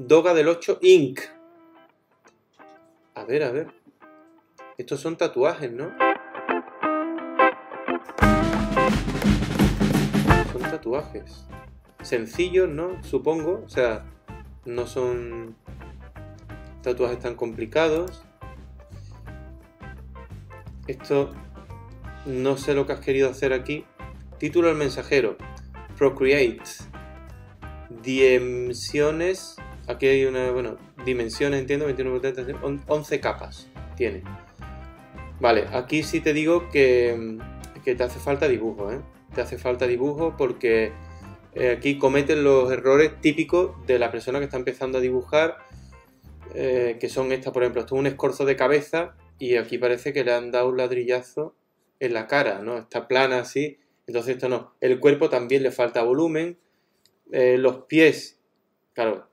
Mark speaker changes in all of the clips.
Speaker 1: Doga del 8 Inc. A ver, a ver. Estos son tatuajes, ¿no? Son tatuajes. Sencillos, ¿no? Supongo. O sea, no son tatuajes tan complicados. Esto no sé lo que has querido hacer aquí. Título El mensajero. Procreate. Dimensiones Aquí hay una, bueno, dimensiones, entiendo, 21 por 30, 11 capas tiene. Vale, aquí sí te digo que, te hace falta dibujo, ¿eh? Te hace falta dibujo porque eh, aquí cometen los errores típicos de la persona que está empezando a dibujar, eh, que son estas, por ejemplo, esto es un escorzo de cabeza y aquí parece que le han dado un ladrillazo en la cara, ¿no? Está plana así, entonces esto no. El cuerpo también le falta volumen, eh, los pies, claro,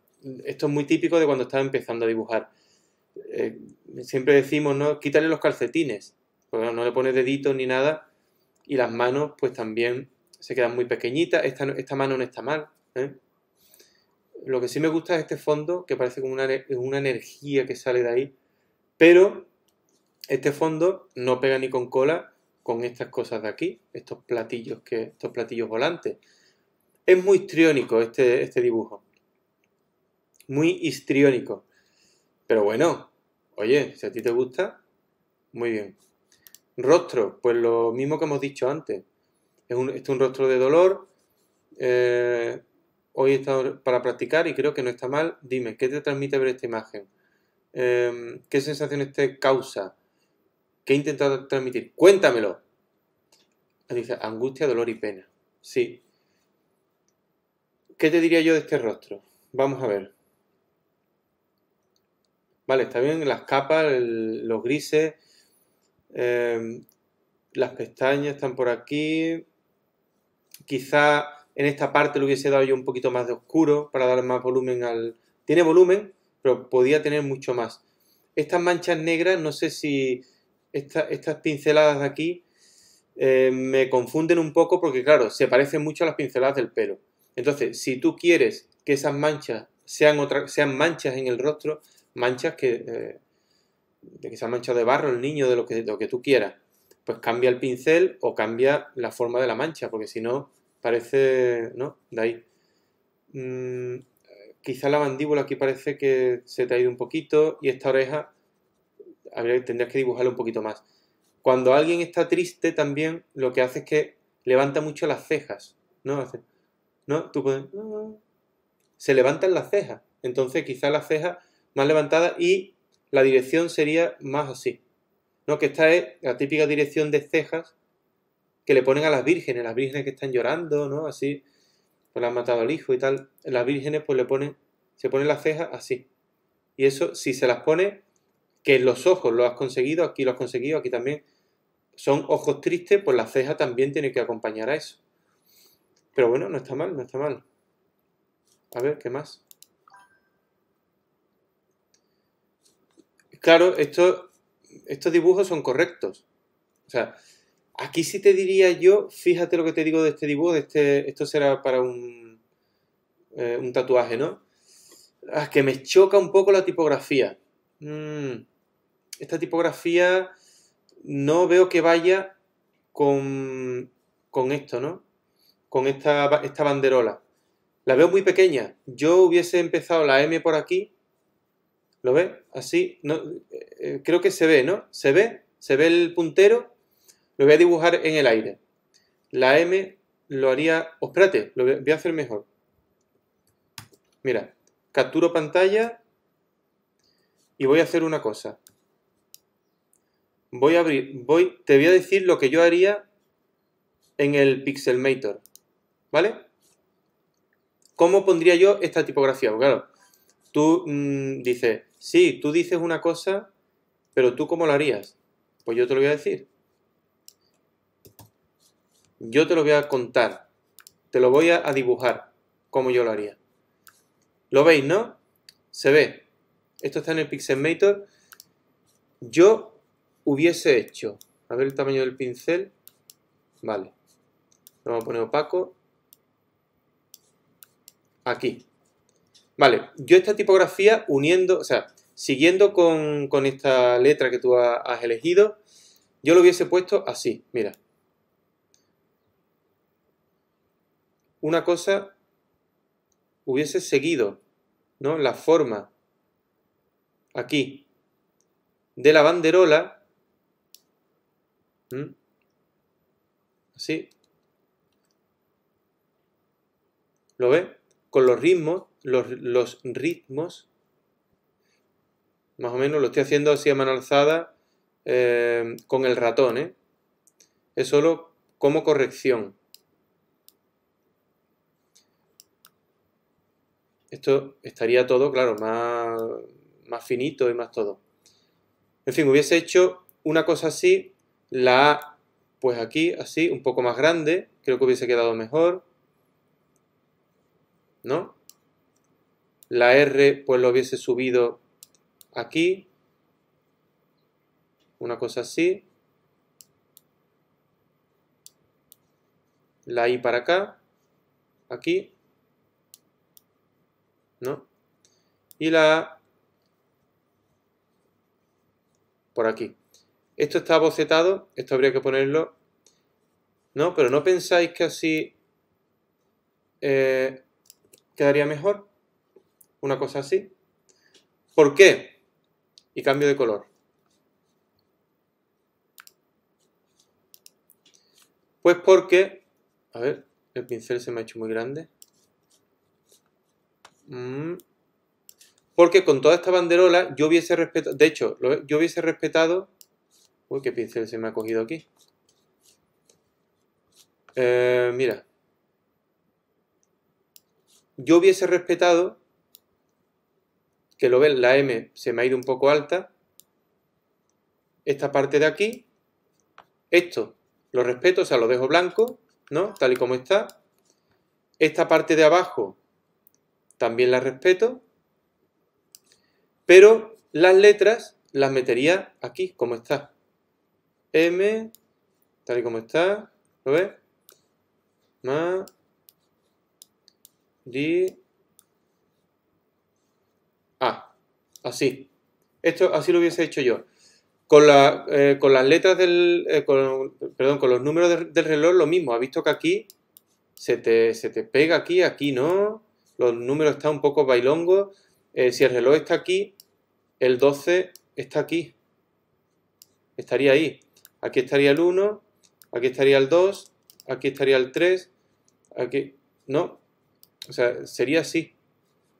Speaker 1: esto es muy típico de cuando estaba empezando a dibujar. Eh, siempre decimos, ¿no? Quítale los calcetines, pero no le pones deditos ni nada, y las manos, pues también se quedan muy pequeñitas. Esta, esta mano no está mal. ¿eh? Lo que sí me gusta es este fondo, que parece como una, energía que sale de ahí, pero este fondo no pega ni con cola con estas cosas de aquí, estos platillos que estos platillos volantes. Es muy triónico este, este dibujo muy histriónico. Pero bueno, oye, si a ti te gusta, muy bien. Rostro, pues lo mismo que hemos dicho antes. Es un, este es un rostro de dolor. Eh, hoy he estado para practicar y creo que no está mal. Dime, ¿qué te transmite ver esta imagen? Em, ¿Qué sensaciones te causa? ¿Qué he transmitir? Cuéntamelo. Dice, angustia, dolor y pena. Sí. ¿Qué te diría yo de este rostro? Vamos a ver. Vale, está bien las capas, los grises, eh, las pestañas están por aquí. Quizá en esta parte le hubiese dado yo un poquito más de oscuro para dar más volumen al... Tiene volumen, pero podía tener mucho más. Estas manchas negras, no sé si estas pinceladas de aquí eh, me confunden un poco porque, claro, se parecen mucho a las pinceladas del pelo. Entonces, si tú quieres que esas manchas sean, sean manchas en el rostro, manchas que, eh, de que se ha manchado de barro el niño, de lo que, lo que tú quieras. Pues cambia el pincel o cambia la forma de la mancha, porque si no, parece, ¿no? De ahí. Mm, quizá la mandíbula aquí parece que se te ha ido un poquito y esta oreja tendrías que dibujarla un poquito más. Cuando alguien está triste también lo que hace es que levanta mucho las cejas, ¿no? ¿no? Tú puedes... Se levantan las cejas. Entonces quizá las cejas más levantada y la dirección sería más así. ¿no? Que esta es la típica dirección de cejas que le ponen a las vírgenes, las vírgenes que están llorando, ¿no? Así, pues le han matado al hijo y tal. Las vírgenes pues le ponen, se ponen las cejas así. Y eso, si se las pone, que los ojos lo has conseguido, aquí lo has conseguido, aquí también, son ojos tristes, pues la ceja también tiene que acompañar a eso. Pero bueno, no está mal, no está mal. A ver, ¿qué más? claro, estos dibujos son correctos. O sea, aquí sí te diría yo, fíjate lo que te digo de este dibujo, de este, esto será para un, eh, un tatuaje, ¿no? Ah, es que me choca un poco la tipografía. Mm, esta tipografía no veo que vaya con, con esto, ¿no? Con esta banderola. La veo muy pequeña. Yo hubiese empezado la M por aquí ¿Lo ve? Así, no, eh, eh, creo que se ve, ¿no? ¿Se ve? ¿Se ve el puntero? Lo voy a dibujar en el aire. La M lo haría... Oh, espérate, lo voy a hacer mejor. Mira, capturo pantalla y voy a hacer una cosa. Voy a abrir, voy, te voy a decir lo que yo haría en el Pixelmator, ¿vale? ¿Cómo pondría yo esta tipografía? claro, Tú mm, dices, sí, tú dices una cosa, pero tú cómo lo harías. Pues yo te lo voy a decir. Yo te lo voy a contar. Te lo voy a, dibujar como yo lo haría. ¿Lo veis, no? Se ve. Esto está en el Pixelmator. Yo hubiese hecho... A ver el tamaño del pincel. Vale. Lo vamos a poner opaco. Aquí. Vale, yo esta tipografía uniendo, o sea, siguiendo con, esta letra que tú has elegido, yo lo hubiese puesto así, mira. Una cosa hubiese seguido, ¿no? La forma, aquí, de la banderola, así, ¿lo ves? Con los ritmos los, ritmos. Más o menos lo estoy haciendo así a mano alzada eh, con el ratón. ¿eh? Es solo como corrección. Esto estaría todo, claro, más, más finito y más todo. En fin, hubiese hecho una cosa así, la A, pues aquí, así, un poco más grande, creo que hubiese quedado mejor, ¿no? La R pues lo hubiese subido aquí, una cosa así. La I para acá, aquí, ¿no? Y la A por aquí. Esto está bocetado, esto habría que ponerlo, ¿no? Pero no pensáis que así eh, quedaría mejor una cosa así. ¿Por qué? Y cambio de color. Pues porque, a ver, el pincel se me ha hecho muy grande. Mm. Porque con toda esta banderola yo hubiese respetado, de hecho, yo hubiese respetado... Uy, qué pincel se me ha cogido aquí. Eh, mira. Yo hubiese respetado que lo ven, la M se me ha ido un poco alta, esta parte de aquí, esto lo respeto, o sea, lo dejo blanco, ¿no? Tal y como está. Esta parte de abajo también la respeto, pero las letras las metería aquí, como está. M, tal y como está, ¿lo ves? Más, D Así. Esto así lo hubiese hecho yo. Con, eh, con las letras del. Eh, perdón, con los números del reloj lo mismo. Ha visto que aquí se te, se te, pega aquí, aquí no. Los números están un poco bailongos. Eh, si el reloj está aquí, el 12 está aquí. Estaría ahí. Aquí estaría el 1, aquí estaría el 2, aquí estaría el 3, aquí... No, o sea, sería así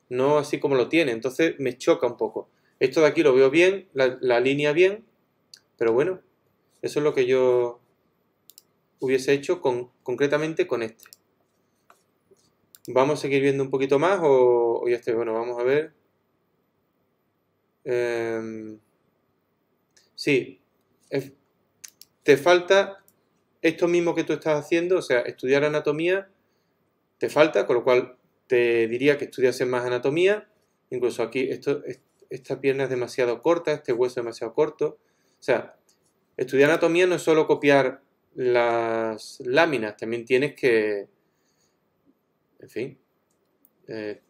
Speaker 1: no así como lo tiene. Entonces me choca un poco. Esto de aquí lo veo bien, la, línea bien, pero bueno, eso es lo que yo hubiese hecho con, concretamente con este. ¿Vamos a seguir viendo un poquito más o, ya está? Bueno, vamos a ver. Em, sí, te falta esto mismo que tú estás haciendo, o sea, estudiar anatomía, te falta, con lo cual te diría que en más anatomía, incluso aquí esta pierna es demasiado corta, este hueso es demasiado corto. O sea, estudiar anatomía no es solo copiar las láminas, también tienes que, en fin, eh,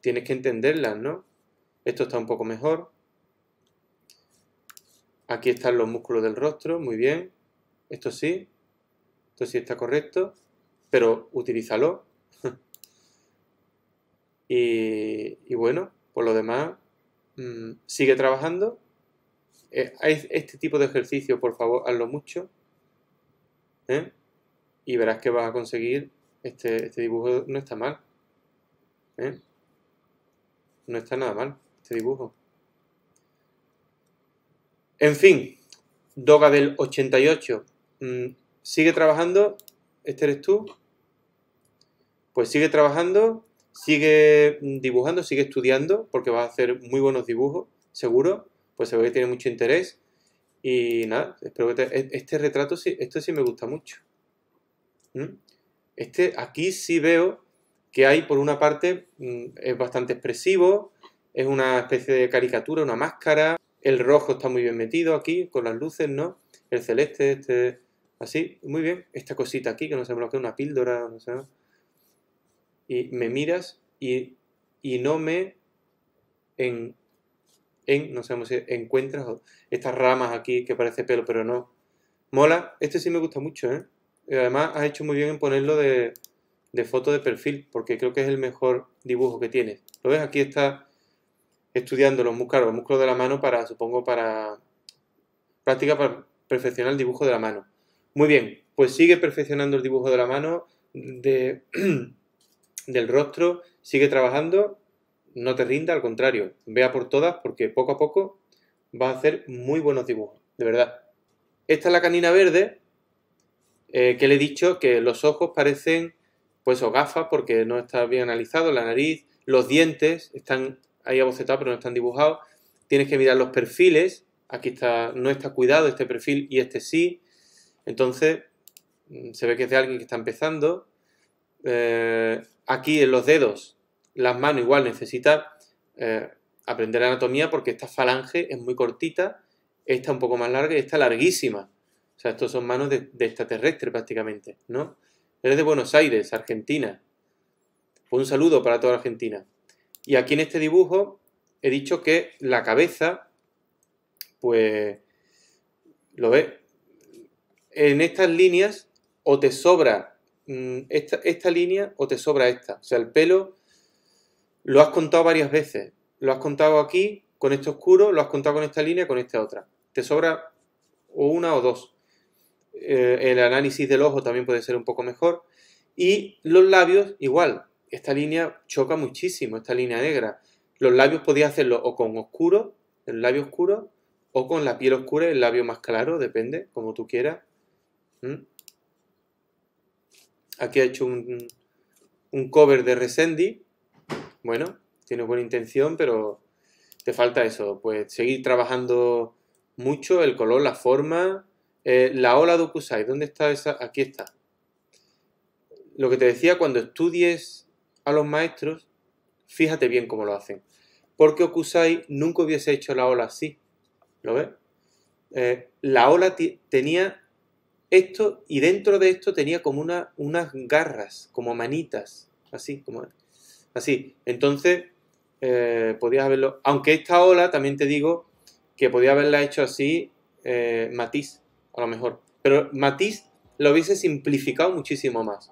Speaker 1: tienes que entenderlas, ¿no? Esto está un poco mejor. Aquí están los músculos del rostro, muy bien. Esto sí, esto sí está correcto, pero utilízalo. Y, bueno, por lo demás, mm, sigue trabajando. Eh, este tipo de ejercicio, por favor, hazlo mucho. ¿eh? Y verás que vas a conseguir. Este, este dibujo no está mal. ¿eh? No está nada mal este dibujo. En fin, Doga del 88. Mm, sigue trabajando. Este eres tú. Pues sigue trabajando Sigue dibujando, sigue estudiando, porque va a hacer muy buenos dibujos, seguro. Pues se ve que tiene mucho interés. Y nada, espero que e, este retrato, sí, esto sí me gusta mucho. ¿Mm? Este, aquí sí veo que hay, por una parte, mm, es bastante expresivo, es una especie de caricatura, una máscara. El rojo está muy bien metido aquí, con las luces, ¿no? El celeste, este, así, muy bien. Esta cosita aquí, que no se me lo que una píldora, no sé y me miras y, no me en, en, no sé cómo encuentras estas ramas aquí que parece pelo, pero no. Mola, este sí me gusta mucho, ¿eh? Y además has hecho muy bien en ponerlo de, de foto de perfil, porque creo que es el mejor dibujo que tienes. ¿Lo ves? Aquí está estudiando los músculos, los músculos de la mano para, supongo, para práctica para perfeccionar el dibujo de la mano. Muy bien, pues sigue perfeccionando el dibujo de la mano de del rostro, sigue trabajando, no te rinda, al contrario, vea por todas porque poco a poco vas a hacer muy buenos dibujos, de verdad. Esta es la canina verde, eh, que le he dicho que los ojos parecen pues o gafas porque no está bien analizado, la nariz, los dientes están ahí abocetados pero no están dibujados, tienes que mirar los perfiles, aquí está, no está cuidado este perfil y este sí, entonces mm, se ve que es de alguien que está empezando, eh, aquí en los dedos, las manos igual necesita eh, aprender anatomía porque esta falange es muy cortita, esta un poco más larga y esta larguísima. O sea, estos son manos de, extraterrestre prácticamente, ¿no? Eres de Buenos Aires, Argentina. Un saludo para toda Argentina. Y aquí en este dibujo he dicho que la cabeza, pues, lo ve. En estas líneas o te sobra Mm, esta, línea o te sobra esta. O sea, el pelo lo has contado varias veces. Lo has contado aquí con este oscuro, lo has contado con esta línea, con esta otra. Te sobra o una o dos. Eh, el análisis del ojo también puede ser un poco mejor. Y los labios, igual. Esta línea choca muchísimo, esta línea negra. Los labios podía hacerlo o con oscuro, el labio oscuro, o con la piel oscura, el labio más claro, depende, como tú quieras. Aquí ha hecho un, un cover de Resendi. Bueno, tiene buena intención, pero te falta eso. Pues seguir trabajando mucho el color, la forma. Eh, la ola de Okusai. ¿dónde está esa? Aquí está. Lo que te decía, cuando estudies a los maestros, fíjate bien cómo lo hacen. Porque Okusai nunca hubiese hecho la ola así. ¿Lo ves? Eh, la ola tenía esto, y dentro de esto tenía como unas garras, como manitas, así, como así. Entonces, eh, podías haberlo. Aunque esta ola, también te digo que podía haberla hecho así eh, Matiz, a lo mejor. Pero Matiz lo hubiese simplificado muchísimo más.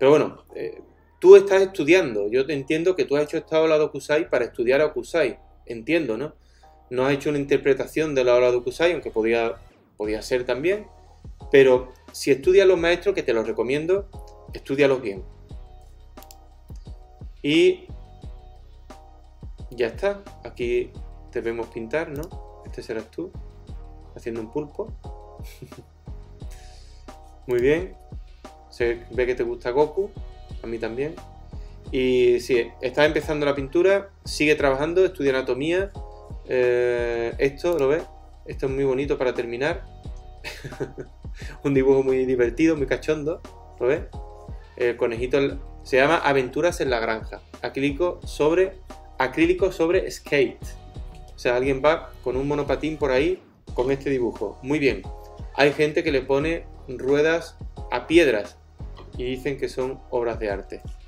Speaker 1: Pero bueno, eh, tú estás estudiando. Yo te entiendo que tú has hecho esta ola de Okusai para estudiar a Okusai. Entiendo, ¿no? No has hecho una interpretación de la ola de Okusai, aunque podía podía ser también, pero si estudias los maestros, que te los recomiendo, estudialos bien. Y ya está, aquí te vemos pintar, ¿no? Este serás tú, haciendo un pulpo. Muy bien, se ve que te gusta Goku, a mí también. Y si estás empezando la pintura, sigue trabajando, estudia anatomía. Eh, esto, ¿lo ves? Esto es muy bonito para terminar. un dibujo muy divertido, muy cachondo. ¿Lo ves? El conejito se llama Aventuras en la Granja. Acrílico sobre, acrílico sobre skate. O sea, alguien va con un monopatín por ahí con este dibujo. Muy bien. Hay gente que le pone ruedas a piedras y dicen que son obras de arte.